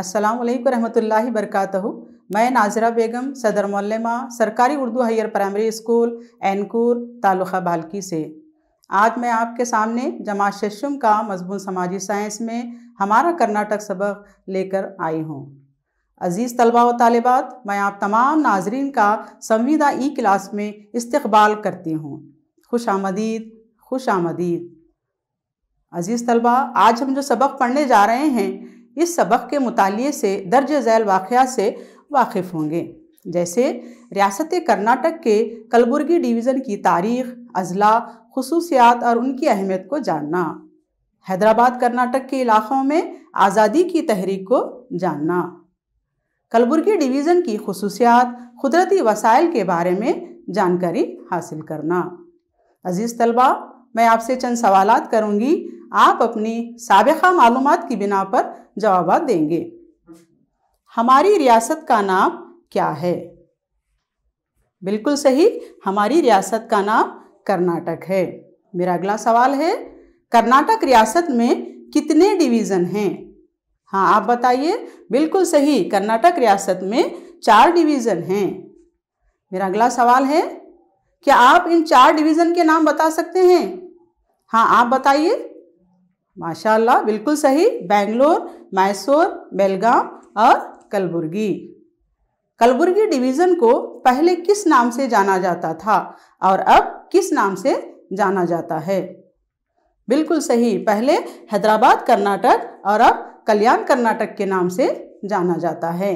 अस्सलाम वालेकुम रहमतुल्लाहि वरकatuहू मैं नाजरा बेगम सदर मौलमा सरकारी Urdu higher primary school Enkur taluka Bhalki से आज मैं आपके सामने जमा शशम का मजमून समाजी साइंस में हमारा कर्नाटक सबक लेकर आई हूँ अज़ीज़ तलबा व तालबात मैं आप तमाम नाजरीन का संविदा ई क्लास में इस्तबाल करती हूँ खुश आमदीद खुश आमदीद अज़ीज़ तलबा आज हम जो सबक पढ़ने जा रहे हैं इस सबक के मुताले से दर्ज झैल वाक़ से वाकिफ़ होंगे जैसे रियासत कर्नाटक के कलबुर्गी डिवीज़न की तारीख़ अजला खसूसियात और उनकी अहमियत को जानना हैदराबाद कर्नाटक के इलाक़ों में आज़ादी की तहरीक को जानना कलबुर्गी डिवीज़न की खसूसियात कुदरती वसाइल के बारे में जानकारी हासिल करना अज़ीज़ तलबा मैं आपसे चंद सवाल करूँगी आप अपनी सबका मालूम की बिना पर जवाब देंगे हमारी रियासत का नाम क्या है बिल्कुल सही हमारी रियासत का नाम कर्नाटक है मेरा अगला सवाल है कर्नाटक रियासत में कितने डिवीज़न हैं हाँ आप बताइए बिल्कुल सही कर्नाटक रियासत में चार डिवीज़न हैं मेरा अगला सवाल है क्या आप इन चार डिवीज़न के नाम बता सकते हैं हाँ आप बताइए माशाल्लाह बिल्कुल सही बेंगलोर मैसूर बेलगाम और कलबुर्गी कलबुर्गी डिवीज़न को पहले किस नाम से जाना जाता था और अब किस नाम से जाना जाता है बिल्कुल सही पहले हैदराबाद कर्नाटक और अब कल्याण कर्नाटक के नाम से जाना जाता है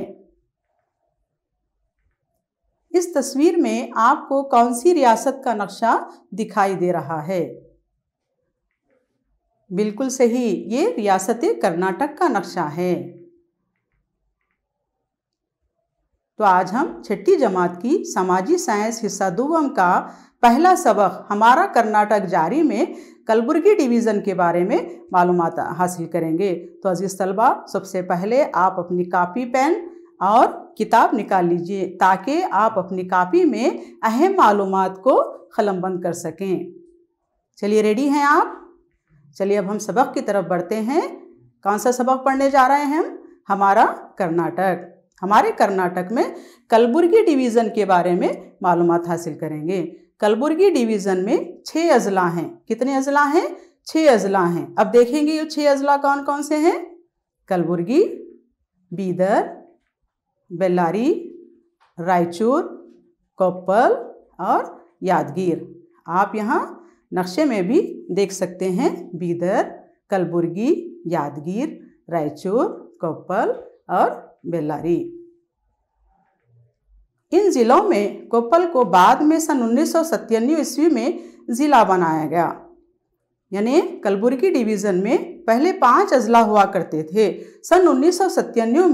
इस तस्वीर में आपको कौन सी रियासत का नक्शा दिखाई दे रहा है बिल्कुल सही ये रियासत कर्नाटक का नक्शा है तो आज हम छठी जमात की समाजी साइंस हिस्सा दुवम का पहला सबक हमारा कर्नाटक जारी में कलबुर्गी डिवीज़न के बारे में मालूम हासिल करेंगे तो अजीज़ तलबा सबसे पहले आप अपनी कापी पेन और किताब निकाल लीजिए ताकि आप अपनी कापी में अहम मालूम को ख़लम बंद कर सकें चलिए रेडी हैं आप चलिए अब हम सबक की तरफ बढ़ते हैं कौन सा सबक पढ़ने जा रहे हैं हम हमारा कर्नाटक हमारे कर्नाटक में कलबुर्गी डिवीज़न के बारे में मालूम हासिल करेंगे कलबुर्गी डिवीज़न में छः अजला हैं कितने अजला हैं छः अजला हैं अब देखेंगे ये छः अजला कौन कौन से हैं कलबुर्गी बीदर बेल्लारी रायचूर कोप्पल और यादगीर आप यहाँ नक्शे में भी देख सकते हैं बीदर कलबुर्गी यादगीर रायचूर कोप्पल और बेल्लारी इन जिलों में कोप्पल को बाद में सन उन्नीस सौ ईस्वी में ज़िला बनाया गया यानी कलबुर्गी डिवीज़न में पहले पांच अजला हुआ करते थे सन उन्नीस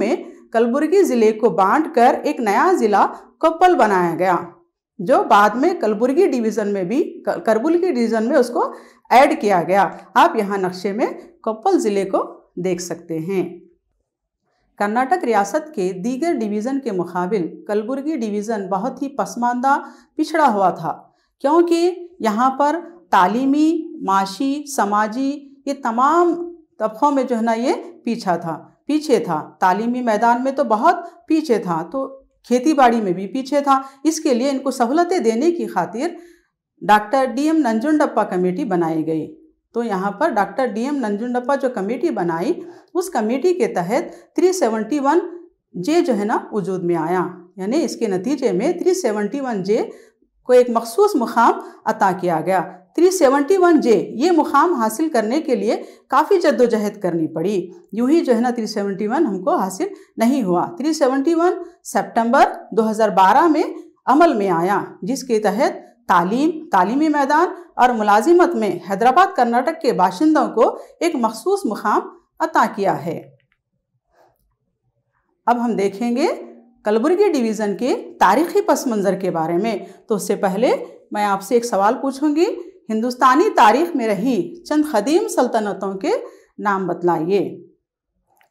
में कलबुर्गी ज़िले को बांटकर एक नया ज़िला कोप्पल बनाया गया जो बाद में कलबुर्गी डिवीज़न में भी करबुलगी डिवीज़न में उसको ऐड किया गया आप यहाँ नक्शे में कोप्पल ज़िले को देख सकते हैं कर्नाटक रियासत के दीगर डिवीज़न के मुकाबिल कलबुर्गी डिवीज़न बहुत ही पसमानदा पिछड़ा हुआ था क्योंकि यहाँ पर तालीमी माशी समाजी ये तमाम तबकों में जो है ना ये पीछा था पीछे था तालीमी मैदान में तो बहुत पीछे था तो खेती बाड़ी में भी पीछे था इसके लिए इनको सहूलतें देने की खातिर doctor D M Nanjundappa committee बनाई गई तो यहाँ पर डॉक्टर डी एम नंजुंडप्पा जो कमेटी बनाई उस कमेटी के तहत 371 जे जो है ना वजूद में आया यानी इसके नतीजे में 371 जे को एक मखसूस मुकाम अता किया गया 371 जे ये मुकाम हासिल करने के लिए काफ़ी जद्दोजहद करनी पड़ी यूँ ही जो है ना 371 हमको हासिल नहीं हुआ 371 सितंबर 2012 में अमल में आया जिसके तहत तालीम तालीमी मैदान और मुलाजिमत में हैदराबाद कर्नाटक के बाशिंदों को एक मखसूस मुकाम अता किया है अब हम देखेंगे कलबुर्गी डिवीज़न के तारीखी पस मंज़र के बारे में तो उससे पहले मैं आपसे एक सवाल पूछूंगी हिंदुस्तानी तारीख में रही चंद खदीम सल्तनतों के नाम बतलाइए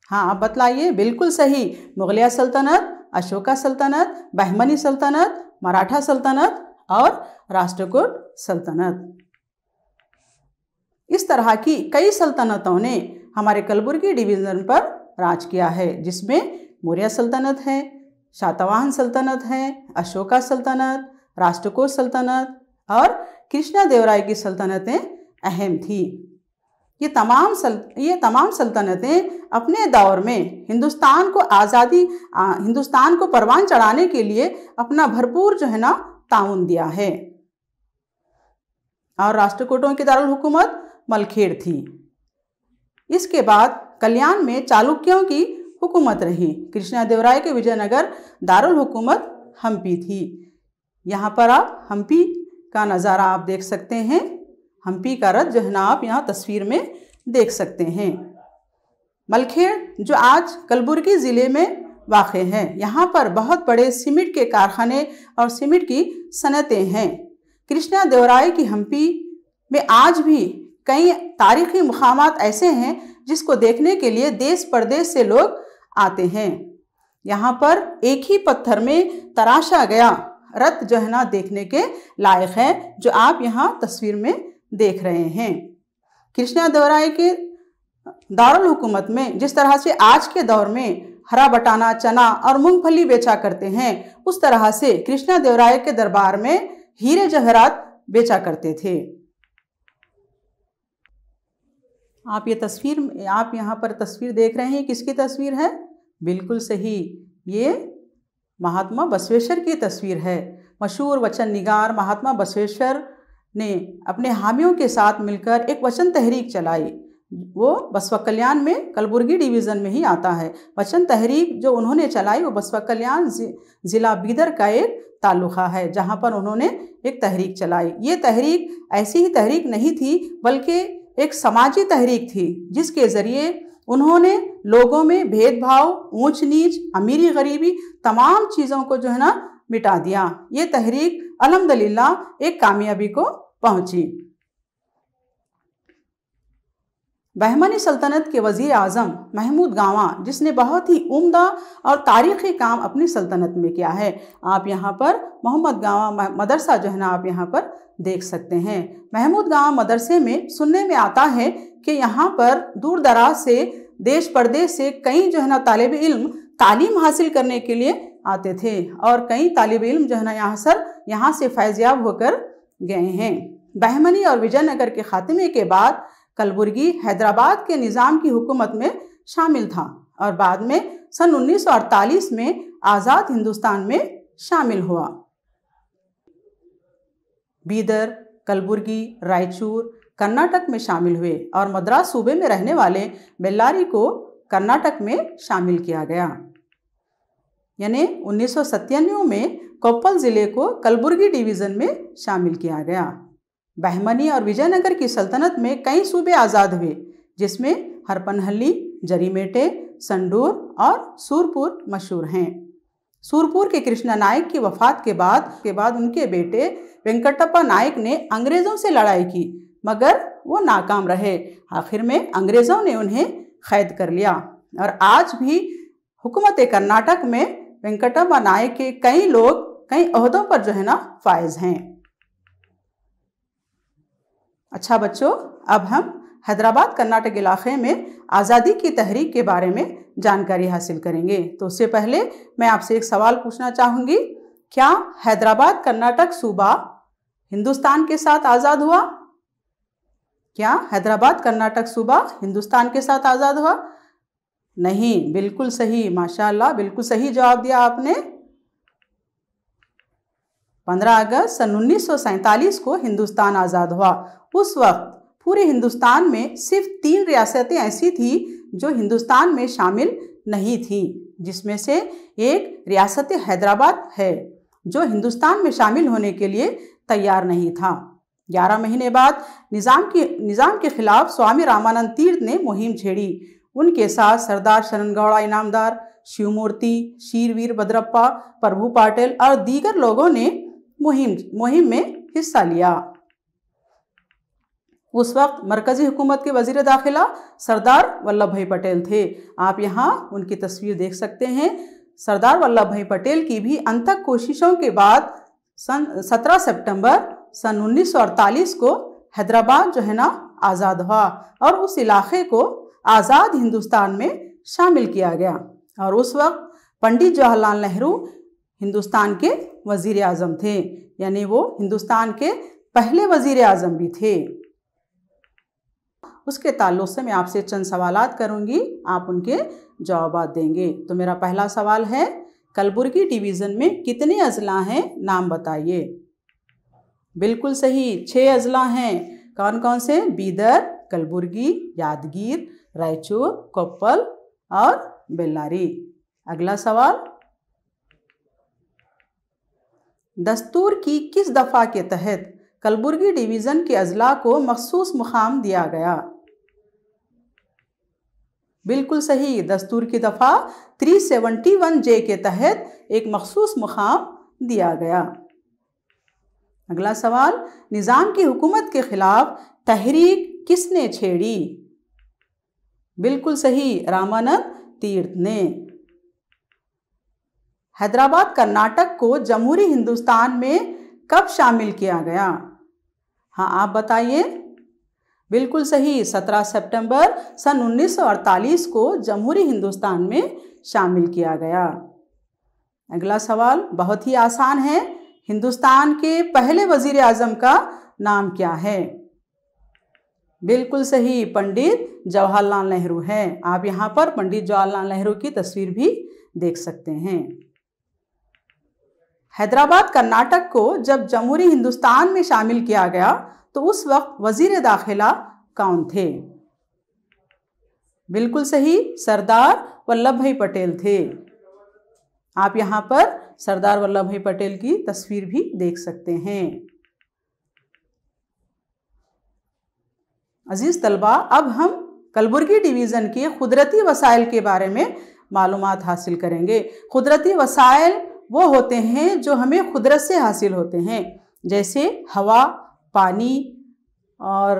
हाँ आप बतलाइए बिल्कुल सही मुगलिया सल्तनत अशोका सल्तनत बहमनी सल्तनत मराठा सल्तनत और राष्ट्रकूट सल्तनत इस तरह की कई सल्तनतों ने हमारे कलबुर्गी डिवीज़न पर राज किया है जिसमें मौर्य सल्तनत है शातवाहन सल्तनत है अशोका सल्तनत राष्ट्रकूट सल्तनत और कृष्णा देवराय की सल्तनतें अहम थी ये तमाम सल ये तमाम सल्तनतें अपने दौर में हिंदुस्तान को आज़ादी हिंदुस्तान को परवान चढ़ाने के लिए अपना भरपूर जो है ना ताउन दिया है और राष्ट्रकूटों की दारुल हुकूमत मलखेड़ थी इसके बाद कल्याण में चालुक्यों की हुकूमत रही कृष्णा देवराय के विजयनगर दारुल हुकूमत हम्पी थी यहाँ पर आप हम्पी का नज़ारा आप देख सकते हैं हम्पी का रथ जो है ना आप यहाँ तस्वीर में देख सकते हैं मलखेड़ जो आज कलबुर्गी ज़िले में वाक़ है यहाँ पर बहुत बड़े सीमेंट के कारखाने और सीमेंट की सनतें हैं कृष्णा देवराय की हम्पी में आज भी कई तारीखी मकाम ऐसे हैं जिसको देखने के लिए देश प्रदेश से लोग आते हैं यहाँ पर एक ही पत्थर में तराशा गया रथ जो है ना देखने के लायक है जो आप यहाँ तस्वीर में देख रहे हैं कृष्णा देवराय के दारुल हुकूमत में जिस तरह से आज के दौर में हरा बटाना चना और मूंगफली बेचा करते हैं उस तरह से कृष्णा देवराय के दरबार में हीरे जहरात बेचा करते थे आप ये तस्वीर आप यहाँ पर तस्वीर देख रहे हैं किसकी तस्वीर है बिल्कुल सही ये महात्मा बसवेश्वर की तस्वीर है मशहूर वचन निगार महात्मा बसवेश्वर ने अपने हामियों के साथ मिलकर एक वचन तहरीक चलाई वो बसवा कल्याण में कलबुर्गी डिवीज़न में ही आता है वचन तहरीक जो उन्होंने चलाई वो बसवा कल्याण ज़िला बीदर का एक ताल्लुका है जहाँ पर उन्होंने एक तहरीक चलाई ये तहरीक ऐसी ही तहरीक नहीं थी बल्कि एक समाजी तहरीक थी जिसके ज़रिए उन्होंने लोगों में भेदभाव ऊंच नीच अमीरी गरीबी तमाम चीज़ों को जो है ना मिटा दिया ये तहरीक अलहमदल्ला एक कामयाबी को पहुंची बहमनी सल्तनत के वजीर आज़म महमूद गावा जिसने बहुत ही उम्दा और तारीख़ी काम अपनी सल्तनत में किया है आप यहाँ पर मोहम्मद गावा मदरसा जो है ना आप यहाँ पर देख सकते हैं महमूद गावा मदरसे में सुनने में आता है कि यहाँ पर दूर दराज से देश प्रदेश से कई जो है ना तालब इल्म तालीम हासिल करने के लिए आते थे और कई तालब इल्म जो है ना यहाँ सर यहाँ से फैज़याब होकर गए हैं बहमनी और विजयनगर के ख़ात्मे के बाद कलबुर्गी हैदराबाद के निज़ाम की हुकूमत में शामिल था और बाद में सन 1948 में आज़ाद हिंदुस्तान में शामिल हुआ बीदर कलबुर्गी रायचूर कर्नाटक में शामिल हुए और मद्रास सूबे में रहने वाले बेल्लारी को कर्नाटक में शामिल किया गया यानी उन्नीस में कोप्पल ज़िले को कलबुर्गी डिवीज़न में शामिल किया गया बहमनी और विजयनगर की सल्तनत में कई सूबे आज़ाद हुए जिसमें हरपनहली जरीमेटे संडूर और सूरपुर मशहूर हैं सूरपुर के कृष्णा नायक की वफात के बाद के बाद उनके बेटे वेंकटप्पा नायक ने अंग्रेज़ों से लड़ाई की मगर वो नाकाम रहे आखिर में अंग्रेज़ों ने उन्हें कैद कर लिया और आज भी हुकूमत कर्नाटक में वेंकटम नायक के कई लोग कई अहदों पर जो है ना फायज हैं अच्छा बच्चों अब हम हैदराबाद कर्नाटक इलाके में आज़ादी की तहरीक के बारे में जानकारी हासिल करेंगे तो उससे पहले मैं आपसे एक सवाल पूछना चाहूँगी क्या हैदराबाद कर्नाटक सूबा हिंदुस्तान के साथ आज़ाद हुआ क्या हैदराबाद कर्नाटक सूबा हिंदुस्तान के साथ आज़ाद हुआ नहीं बिल्कुल सही माशाल्लाह बिल्कुल सही जवाब दिया आपने 15 अगस्त सन उन्नीस को हिंदुस्तान आज़ाद हुआ उस वक्त पूरे हिंदुस्तान में सिर्फ तीन रियासतें ऐसी थी जो हिंदुस्तान में शामिल नहीं थी जिसमें से एक रियासत हैदराबाद है जो हिंदुस्तान में शामिल होने के लिए तैयार नहीं था ग्यारह महीने बाद निज़ाम के निज़ाम के खिलाफ स्वामी रामानंद तीर्थ ने मुहिम छेड़ी उनके साथ सरदार शरण गौड़ा इनामदार शिवमूर्ति शीरवीर भद्रप्पा प्रभु पाटिल और दीगर लोगों ने मुहिम मुहिम में हिस्सा लिया उस वक्त मरकजी हुकूमत के वजीर दाखिला सरदार वल्लभ भाई पटेल थे आप यहाँ उनकी तस्वीर देख सकते हैं सरदार वल्लभ भाई पटेल की भी अंतक कोशिशों के बाद सन सत्रह सितंबर सन 1948 को हैदराबाद जो है ना आज़ाद हुआ और उस इलाके को आज़ाद हिंदुस्तान में शामिल किया गया और उस वक्त पंडित जवाहरलाल नेहरू हिंदुस्तान के वज़ी अजम थे यानी वो हिंदुस्तान के पहले वज़ी अजम भी थे उसके ताल्लुक से मैं आपसे चंद सवाल करूंगी आप उनके जवाब देंगे तो मेरा पहला सवाल है कलबुर्गी डिवीज़न में कितने अजला हैं नाम बताइए बिल्कुल सही छः अजला हैं कौन कौन से बीदर कलबुर्गी यादगीर रायचूर कोप्पल और बेल्लारी अगला सवाल दस्तूर की किस दफ़ा के तहत कलबुर्गी डिवीज़न के अजला को मखसूस मुकाम दिया गया बिल्कुल सही दस्तूर की दफ़ा 371 जे के तहत एक मखसूस मुकाम दिया गया अगला सवाल निज़ाम की हुकूमत के ख़िलाफ़ तहरीक किसने छेड़ी बिल्कुल सही रामानंद तीर्थ ने हैदराबाद कर्नाटक को जमहूरी हिंदुस्तान में कब शामिल किया गया हाँ आप बताइए बिल्कुल सही 17 सितंबर सन 1948 को जमहूरी हिंदुस्तान में शामिल किया गया अगला सवाल बहुत ही आसान है हिंदुस्तान के पहले वजीर आजम का नाम क्या है बिल्कुल सही पंडित जवाहरलाल नेहरू है आप यहाँ पर पंडित जवाहरलाल नेहरू की तस्वीर भी देख सकते हैं हैदराबाद कर्नाटक को जब जमहूरी हिंदुस्तान में शामिल किया गया तो उस वक्त वजीर दाखिला कौन थे बिल्कुल सही सरदार वल्लभ भाई पटेल थे आप यहाँ पर सरदार वल्लभ भाई पटेल की तस्वीर भी देख सकते हैं अजीज़ तलबा अब हम कलबुर्गी डिवीज़न के कुदरती वसाइल के बारे में मालूम हासिल करेंगे कुदरती वसाइल वो होते हैं जो हमें कुदरत से हासिल होते हैं जैसे हवा पानी और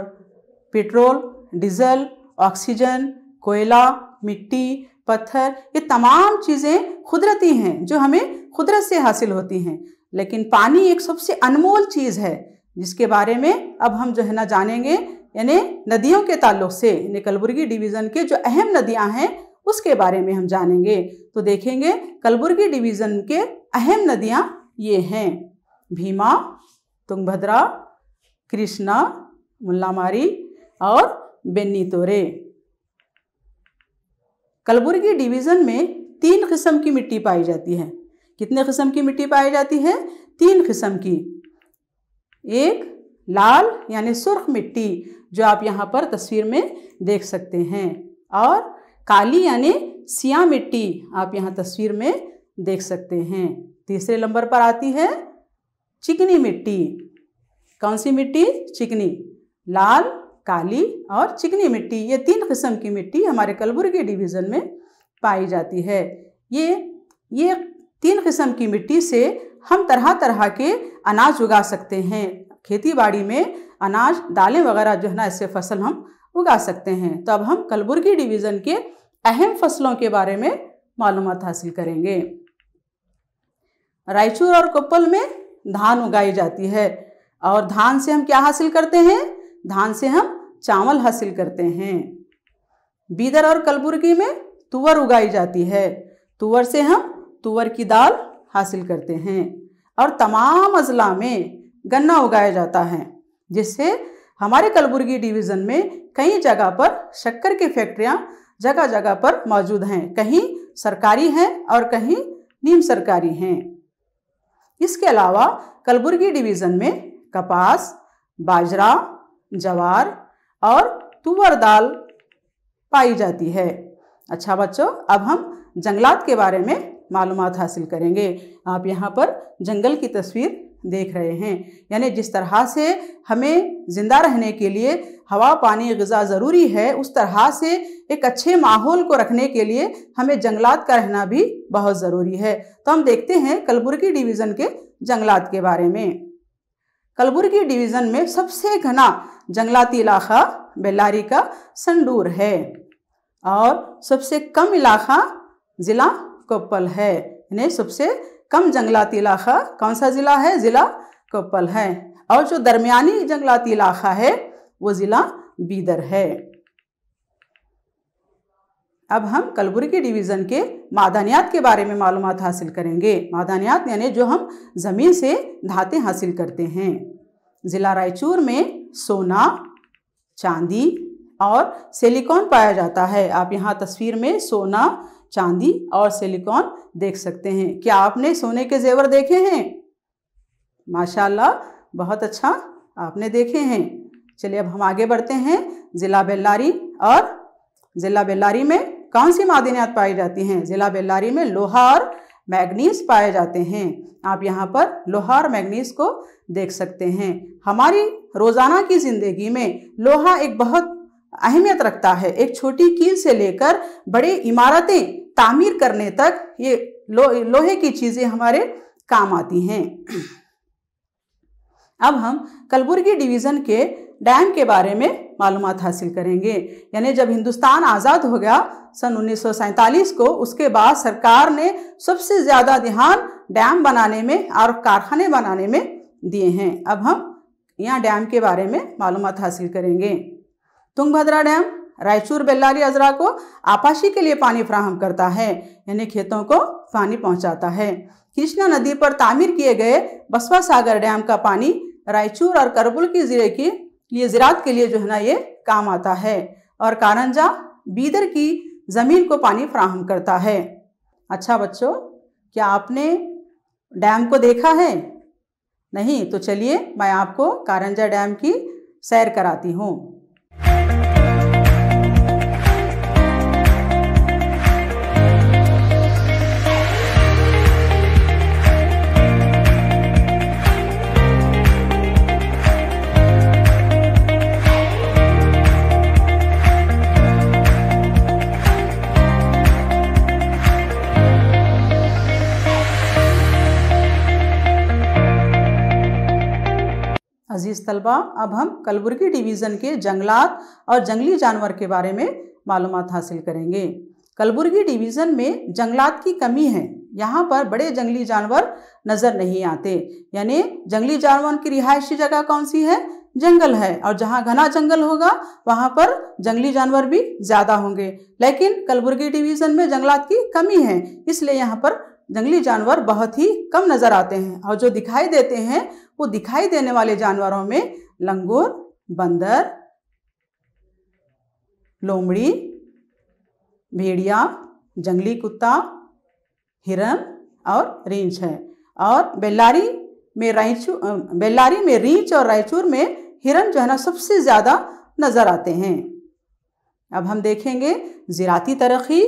पेट्रोल डीजल ऑक्सीजन कोयला मिट्टी पत्थर ये तमाम चीज़ें कुदरती हैं जो हमें कुदरत से हासिल होती हैं लेकिन पानी एक सबसे अनमोल चीज़ है जिसके बारे में अब हम जो है ना जानेंगे यानी नदियों के ताल्लुक से यानी कलबुर्गी डिवीज़न के जो अहम नदियां हैं उसके बारे में हम जानेंगे तो देखेंगे कलबुर्गी डिवीज़न के अहम नदियां ये हैं भीमा तुंगभद्रा कृष्णा मुल्लामारी और बेन्नी तोरे कलबुर्गी डिवीज़न में तीन किस्म की मिट्टी पाई जाती है कितने किस्म की मिट्टी पाई जाती है तीन किस्म की एक लाल यानी सुर्ख मिट्टी जो आप यहाँ पर तस्वीर में देख सकते हैं और काली यानी सिया मिट्टी आप यहाँ तस्वीर में देख सकते हैं तीसरे नंबर पर आती है चिकनी मिट्टी कौन सी मिट्टी चिकनी लाल काली और चिकनी मिट्टी ये तीन किस्म की मिट्टी हमारे कलबुर्गी डिवीज़न में पाई जाती है ये ये तीन किस्म की मिट्टी से हम तरह तरह के अनाज उगा सकते हैं खेती बाड़ी में अनाज दालें वगैरह जो है ना इससे फसल हम उगा सकते हैं तो अब हम कलबुर्गी डिवीज़न के अहम फसलों के बारे में मालूम हासिल करेंगे रायचूर और कोप्पल में धान उगाई जाती है और धान से हम क्या हासिल करते हैं धान से हम चावल हासिल करते हैं बीदर और कलबुर्गी में तुवर उगाई जाती है तुवर से हम तुअर की दाल हासिल करते हैं और तमाम अजला में गन्ना उगाया जाता है जिससे हमारे कलबुर्गी डिवीज़न में कई जगह पर शक्कर की फैक्ट्रियाँ जगह जगह पर मौजूद हैं कहीं सरकारी हैं और कहीं नीम सरकारी हैं इसके अलावा कलबुर्गी डिवीज़न में कपास बाजरा जवार और तुअर दाल पाई जाती है अच्छा बच्चों अब हम जंगलात के बारे में मालूम हासिल करेंगे आप यहाँ पर जंगल की तस्वीर देख रहे हैं यानी जिस तरह से हमें ज़िंदा रहने के लिए हवा पानी गज़ा ज़रूरी है उस तरह से एक अच्छे माहौल को रखने के लिए हमें जंगलात का रहना भी बहुत ज़रूरी है तो हम देखते हैं कलबुर्गी डिवीज़न के जंगलात के बारे में कलबुर्गी डिवीज़न में सबसे घना जंगलाती इलाका बेल्लारी का संडूर है और सबसे कम इलाका ज़िला कोप्पल है यानी सबसे कम जंगलाती इलाका कौन सा ज़िला है ज़िला कोप्पल है और जो दरमियानी जंगलाती इलाका है वो ज़िला बीदर है अब हम कलबुर्गी डिवीज़न के मादानियात के बारे में मालूम हासिल करेंगे मादानियात यानी जो हम ज़मीन से धातें हासिल करते हैं ज़िला रायचूर में सोना चांदी और सिलिकॉन पाया जाता है आप यहाँ तस्वीर में सोना चांदी और सिलिकॉन देख सकते हैं क्या आपने सोने के जेवर देखे हैं माशाल्लाह बहुत अच्छा आपने देखे हैं चलिए अब हम आगे बढ़ते हैं ज़िला बेल्लारी और ज़िला बेल्लारी में कौन सी मादिनियात पाई जाती हैं ज़िला बेल्लारी में लोहा और मैग्नीज पाए जाते हैं आप यहाँ पर लोहा और मैग्नीज को देख सकते हैं हमारी रोज़ाना की ज़िंदगी में लोहा एक बहुत अहमियत रखता है एक छोटी कील से लेकर बड़े इमारतें तामीर करने तक ये लो, लोहे की चीज़ें हमारे काम आती हैं अब हम कलबुर्गी डिवीज़न के डैम के बारे में मालूम हासिल करेंगे यानी जब हिंदुस्तान आज़ाद हो गया सन उन्नीस को उसके बाद सरकार ने सबसे ज़्यादा ध्यान डैम बनाने में और कारखाने बनाने में दिए हैं अब हम यहाँ डैम के बारे में मालूम हासिल करेंगे तुंगभद्रा डैम रायचूर बेल्लारी अजरा को आपाशी के लिए पानी फ्राहम करता है यानी खेतों को पानी पहुंचाता है कृष्णा नदी पर तामीर किए गए बसवा सागर डैम का पानी रायचूर और करबुल की जिले की लिए ज़रात के लिए जो है ना ये काम आता है और कारंजा बीदर की ज़मीन को पानी फ्राहम करता है अच्छा बच्चों क्या आपने डैम को देखा है नहीं तो चलिए मैं आपको कारंजा डैम की सैर कराती हूँ अजीज़ तलबा अब हम कलबुर्गी डिवीज़न के जंगलात और जंगली जानवर के बारे में मालूम हासिल करेंगे कलबुर्गी डिवीज़न में जंगलात की कमी है यहाँ पर बड़े जंगली जानवर नज़र नहीं आते यानी जंगली जानवर की रिहायशी जगह कौन सी है जंगल है और जहाँ घना जंगल होगा वहाँ पर जंगली जानवर भी ज़्यादा होंगे लेकिन कलबुर्गी डिवीज़न में जंगलात की कमी है इसलिए यहाँ पर जंगली जानवर बहुत ही कम नज़र आते हैं और जो दिखाई देते हैं वो दिखाई देने वाले जानवरों में लंगूर बंदर लोमड़ी भेड़िया जंगली कुत्ता हिरन और रींच है और बेल्लारी में रायचू बेल्लारी में रींच और रायचूर में हिरन जो है ना सबसे ज़्यादा नज़र आते हैं अब हम देखेंगे जिराती तरक्की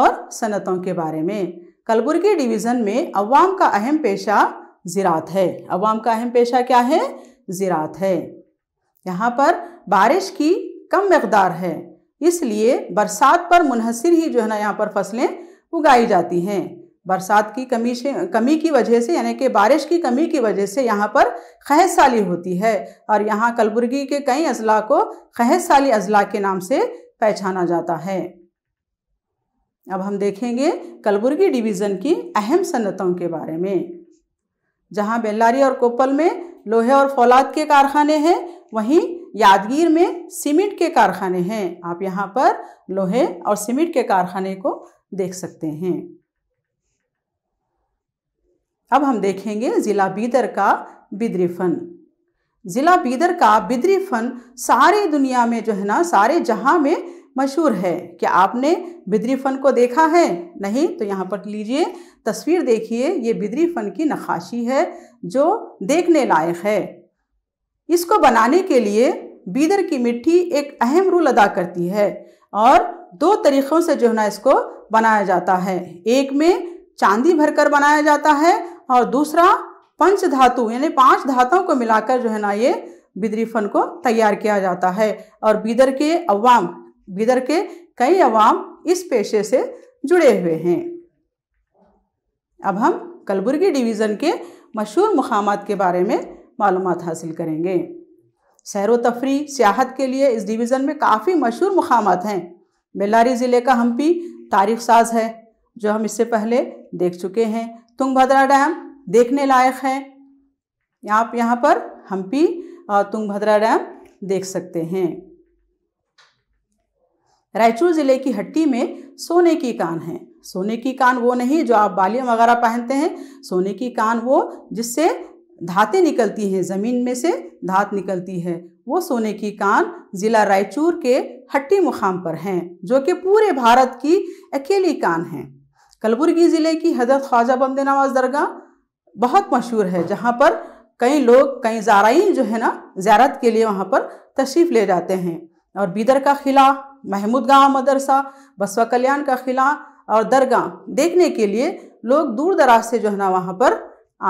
और सनतों के बारे में कलबुर्गी डिवीज़न में अवाम का अहम पेशा ज़रात है अवाम का अहम पेशा क्या है ज़रात है यहाँ पर बारिश की कम मकदार है इसलिए बरसात पर मुनहसर ही जो है ना यहाँ पर फसलें उगाई जाती हैं बरसात की कमी से कमी की वजह से यानी कि बारिश की कमी की वजह से यहाँ पर खहज साली होती है और यहाँ कलबुर्गी के कई अजला को खहज साली अजला के नाम से पहचाना जाता है अब हम देखेंगे कलबुर्गी डिवीज़न की अहम सनतों के बारे में जहां बेल्लारी और कोपल में लोहे और फौलाद के कारखाने हैं वहीं यादगीर में सीमेंट के कारखाने हैं आप यहां पर लोहे और सीमेंट के कारखाने को देख सकते हैं अब हम देखेंगे ज़िला बीदर का बिदरी फ़न ज़िला बीदर का बिदरी फ़न सारी दुनिया में जो है ना सारे जहां में मशहूर है क्या आपने बिदरी फ़न को देखा है नहीं तो यहाँ पर लीजिए तस्वीर देखिए ये बिदरी फ़न की नक्काशी है जो देखने लायक है इसको बनाने के लिए बीदर की मिट्टी एक अहम रोल अदा करती है और दो तरीक़ों से जो है ना इसको बनाया जाता है एक में चांदी भरकर बनाया जाता है और दूसरा पंच धातु यानी पांच धातुओं को मिलाकर जो है ना ये बिदरी फन को तैयार किया जाता है और बीदर के अवाम बिदर के कई अवाम इस पेशे से जुड़े हुए हैं अब हम कलबुर्गी डिवीज़न के मशहूर मकाम के बारे में मालूम हासिल करेंगे सैर तफरी सियाहत के लिए इस डिवीज़न में काफ़ी मशहूर मकाम हैं बेल्लारी ज़िले का हम्पी तारीख साज है जो हम इससे पहले देख चुके हैं तुंगभद्रा डैम देखने लायक है आप यहाँ पर हम्पी तुंग तुंगभद्रा डैम देख सकते हैं रायचूर ज़िले की हट्टी में सोने की कान है सोने की कान वो नहीं जो आप बालियाँ वगैरह पहनते हैं सोने की कान वो जिससे धातें निकलती हैं ज़मीन में से धात निकलती है वो सोने की कान ज़िला रायचूर के हट्टी मुकाम पर हैं जो कि पूरे भारत की अकेली कान है कलबुर्गी ज़िले की हजरत ख्वाजा बमद नवाज दरगाह बहुत मशहूर है जहाँ पर कई लोग कई ज़ाराइन जो है ना ज़्यारत के लिए वहाँ पर तशरीफ़ ले जाते हैं और बीदर का क़िला महमूद गाँव मदरसा बसवा कल्याण का किला और दरगाह देखने के लिए लोग दूर दराज से जो है ना वहाँ पर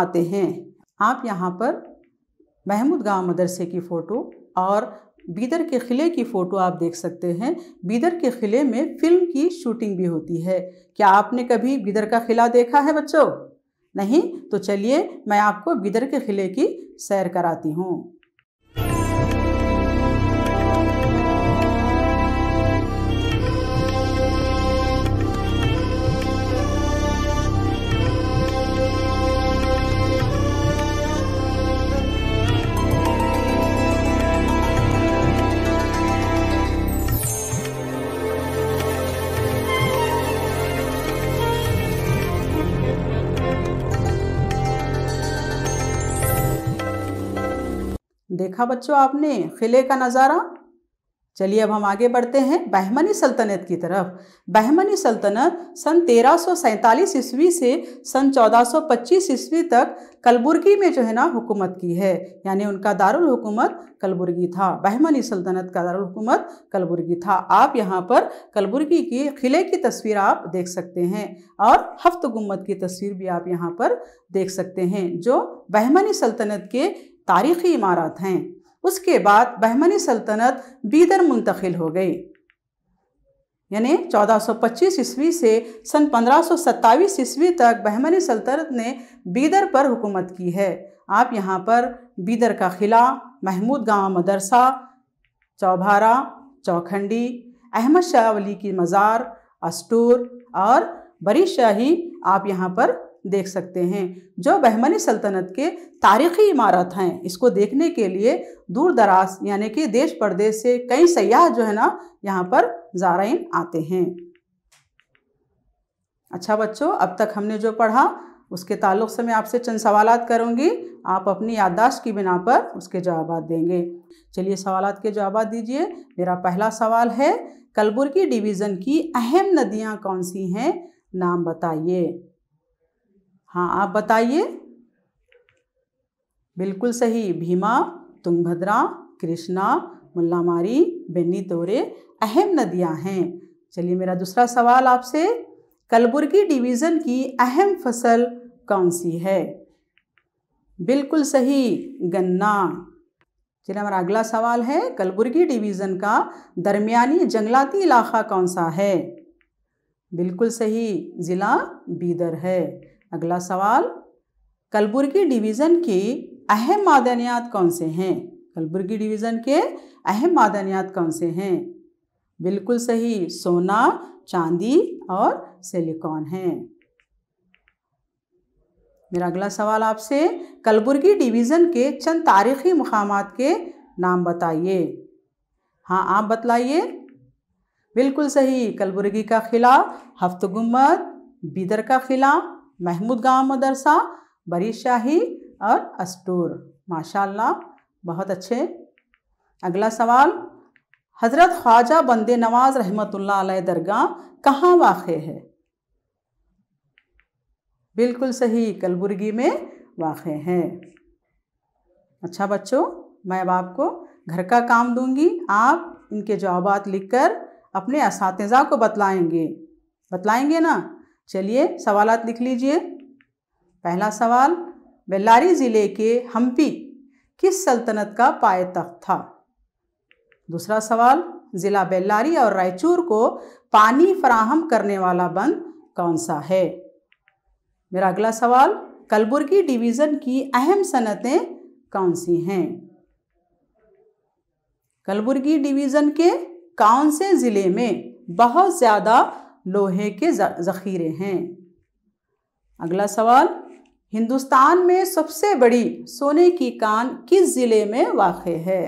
आते हैं आप यहाँ पर महमूद गाँव मदरसे की फ़ोटो और बीदर के क़िले की फ़ोटो आप देख सकते हैं बीदर के क़िले में फ़िल्म की शूटिंग भी होती है क्या आपने कभी बीदर का क़िला देखा है बच्चों नहीं तो चलिए मैं आपको बीदर के क़िले की सैर कराती हूँ देखा बच्चों आपने किले का नज़ारा चलिए अब हम आगे बढ़ते हैं बहमनी सल्तनत की तरफ बहमनी सल्तनत सन तेरह ईस्वी से सन 1425 ईस्वी तक कलबुर्गी में जो है ना हुकूमत की है यानी उनका दारुल हुकूमत कलबुर्गी था बहमनी सल्तनत का दारुल हुकूमत कलबुर्गी था आप यहाँ पर कलबुर्गी की किले की तस्वीर आप देख सकते हैं और हफ्त गुम्मत की तस्वीर भी आप यहाँ पर देख सकते हैं जो बहमनी सल्तनत के तारीखी इमारत हैं उसके बाद बहमनी सल्तनत बीदर मुंतकिल हो गई यानी 1425 ईस्वी से सन 1527 ईस्वी तक बहमनी सल्तनत ने बीदर पर हुकूमत की है आप यहाँ पर बीदर का क़िला महमूद गांव मदरसा चौभारा चौखंडी अहमद शाह वली की मज़ार अस्टूर और बरी शाही आप यहाँ पर देख सकते हैं जो बहमनी सल्तनत के तारीखी इमारत हैं इसको देखने के लिए दूर दराज यानी कि देश प्रदेश से कई सयाह जो है ना यहाँ पर ज़ाराइन आते हैं अच्छा बच्चों अब तक हमने जो पढ़ा उसके ताल्लुक से मैं आपसे चंद सवाल करूँगी आप अपनी याददाश्त की बिना पर उसके जवाब देंगे चलिए सवाल के जवाब दीजिए मेरा पहला सवाल है कलबुर्गी डिवीज़न की अहम नदियाँ कौन सी हैं नाम बताइए हाँ आप बताइए बिल्कुल सही भीमा तुंगभद्रा कृष्णा मुल्लामारी बेनी तोरे अहम नदियाँ हैं चलिए मेरा दूसरा सवाल आपसे कलबुर्गी डिवीज़न की अहम फसल कौन सी है बिल्कुल सही गन्ना चलिए हमारा अगला सवाल है कलबुर्गी डिवीज़न का दरमियानी जंगलाती इलाका कौन सा है बिल्कुल सही ज़िला बीदर है अगला सवाल कलबुर्गी डिवीज़न के अहम मादनियात कौन से हैं कलबुर्गी डिवीज़न के अहम मादनियात कौन से हैं बिल्कुल सही सोना चांदी और सिलिकॉन हैं मेरा अगला सवाल आपसे कलबुर्गी डिवीज़न के चंद तारीखी मकाम के नाम बताइए हाँ आप बतलाइए बिल्कुल सही कलबुर्गी का किला हफ्त गुम्मद बीदर का किला महमूद गांव मदरसा बरी शाही और अस्टूर माशाल्लाह बहुत अच्छे अगला सवाल हज़रत ख्वाजा बंदे नवाज रहमतुल्लाह दरगाह कहाँ वाक़ है बिल्कुल सही कलबुर्गी में वाक़ है अच्छा बच्चों मैं अब आपको घर का काम दूंगी आप इनके जवाब लिख कर अपने इस को बतलाएंगे बतलाएंगे ना चलिए सवाल लिख लीजिए पहला सवाल बेल्लारी ज़िले के हम्पी किस सल्तनत का पायतख्त था दूसरा सवाल ज़िला बेल्लारी और रायचूर को पानी फराहम करने वाला बंद कौन सा है मेरा अगला सवाल कलबुर्गी डिवीज़न की अहम सनतें कौन सी हैं कलबुर्गी डिवीज़न के कौन से ज़िले में बहुत ज़्यादा लोहे के ज़ख़ीरे हैं अगला सवाल हिंदुस्तान में सबसे बड़ी सोने की कान किस ज़िले में वाक़ है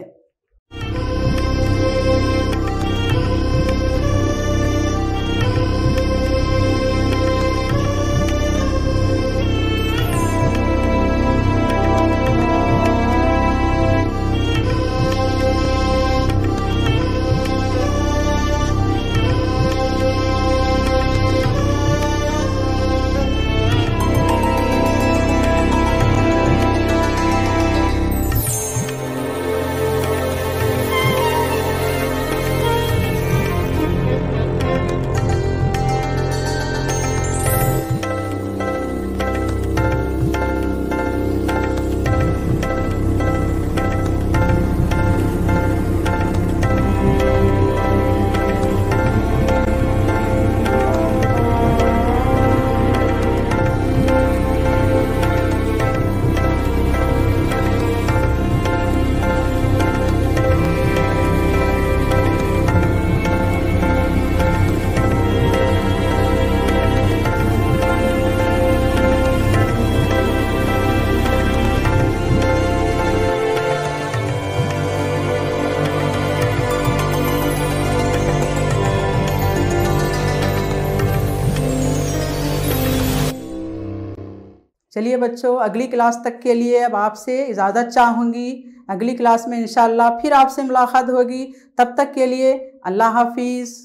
चलिए बच्चों अगली क्लास तक के लिए अब आपसे इजाज़त चाहूँगी अगली क्लास में इंशाल्लाह फिर आपसे मुलाकात होगी तब तक के लिए अल्लाह हाफिज़